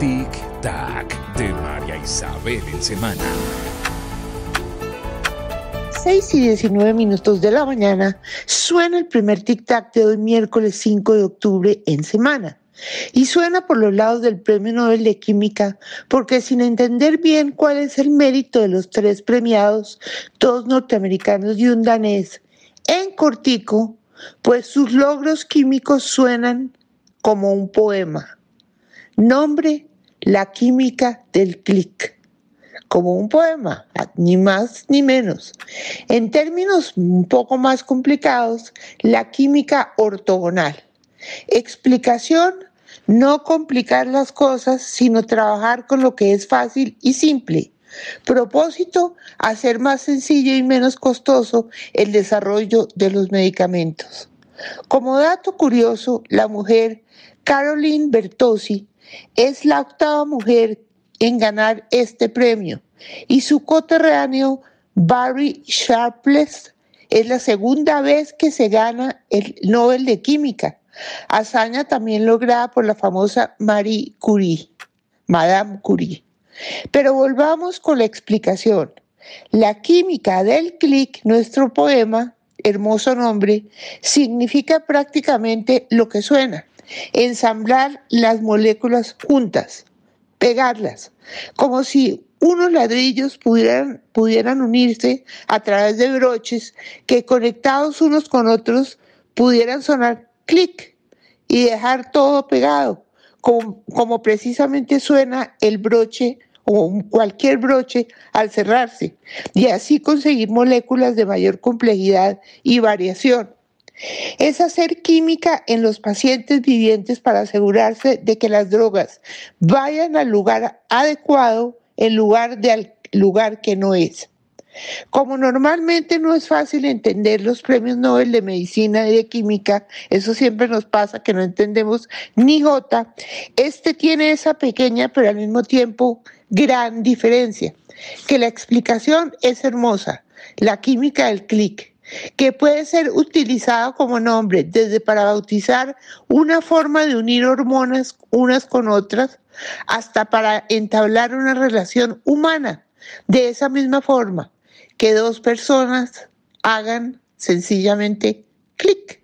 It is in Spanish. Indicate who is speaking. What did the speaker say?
Speaker 1: Tic Tac de María Isabel en semana. 6 y 19 minutos de la mañana suena el primer Tic Tac de hoy miércoles 5 de octubre en semana. Y suena por los lados del Premio Nobel de Química, porque sin entender bien cuál es el mérito de los tres premiados, todos norteamericanos y un danés, en cortico, pues sus logros químicos suenan como un poema. Nombre, la química del clic, como un poema, ni más ni menos. En términos un poco más complicados, la química ortogonal. Explicación, no complicar las cosas, sino trabajar con lo que es fácil y simple. Propósito, hacer más sencillo y menos costoso el desarrollo de los medicamentos. Como dato curioso, la mujer Caroline Bertosi es la octava mujer en ganar este premio y su coterráneo Barry Sharpless es la segunda vez que se gana el Nobel de Química, hazaña también lograda por la famosa Marie Curie, Madame Curie. Pero volvamos con la explicación. La química del clic, nuestro poema, hermoso nombre, significa prácticamente lo que suena, ensamblar las moléculas juntas, pegarlas, como si unos ladrillos pudieran, pudieran unirse a través de broches que conectados unos con otros pudieran sonar clic y dejar todo pegado, como, como precisamente suena el broche o cualquier broche al cerrarse y así conseguir moléculas de mayor complejidad y variación. Es hacer química en los pacientes vivientes para asegurarse de que las drogas vayan al lugar adecuado en lugar del lugar que no es. Como normalmente no es fácil entender los premios Nobel de Medicina y de Química, eso siempre nos pasa que no entendemos ni jota, este tiene esa pequeña pero al mismo tiempo gran diferencia, que la explicación es hermosa, la química del clic, que puede ser utilizado como nombre desde para bautizar una forma de unir hormonas unas con otras hasta para entablar una relación humana de esa misma forma, que dos personas hagan sencillamente clic.